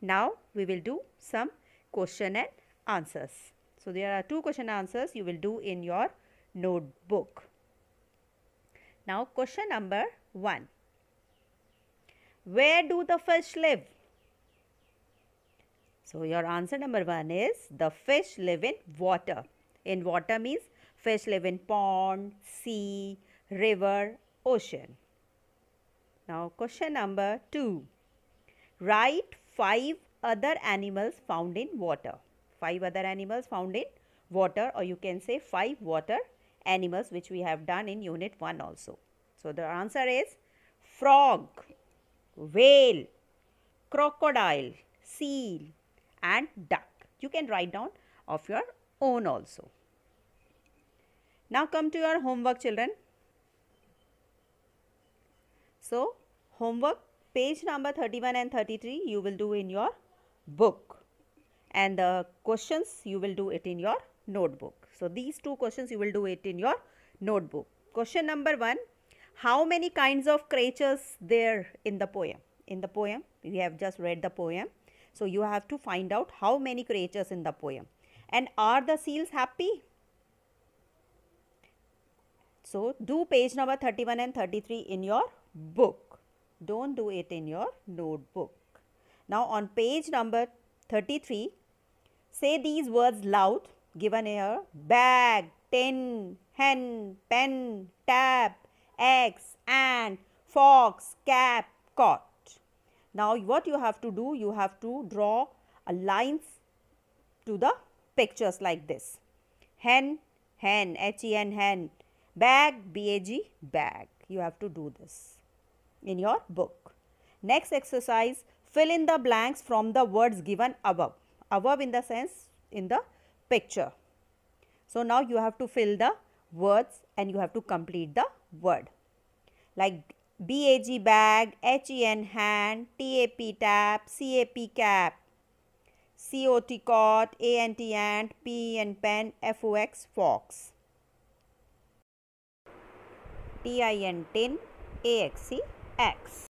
Now we will do some question and answers. So there are two question answers you will do in your notebook. Now question number 1. Where do the fish live? So your answer number 1 is the fish live in water. In water means fish live in pond, sea, river, ocean. Now question number 2. Write five other animals found in water. Five other animals found in water or you can say five water animals which we have done in unit 1 also. So, the answer is frog, whale, crocodile, seal and duck. You can write down of your own also. Now come to your homework children. So homework page number 31 and 33 you will do in your book and the questions you will do it in your notebook. So, these two questions you will do it in your notebook. Question number 1 How many kinds of creatures there in the poem? In the poem, we have just read the poem. So, you have to find out how many creatures in the poem. And are the seals happy? So, do page number 31 and 33 in your book. Don't do it in your notebook. Now on page number 33, say these words loud given here. Bag, tin, hen, pen, tap, eggs, and fox, cap, cot. Now what you have to do, you have to draw a lines to the pictures like this. Hen, hen, H-E-N, hen. Bag, B-A-G, bag. You have to do this in your book. Next exercise, fill in the blanks from the words given above. Above in the sense in the picture. So, now you have to fill the words and you have to complete the word. Like BAG bag, HEN hand, TAP tap, CAP cap, COT cot, ANT ant, PEN pen, FOX fox, TIN tin, AXE x.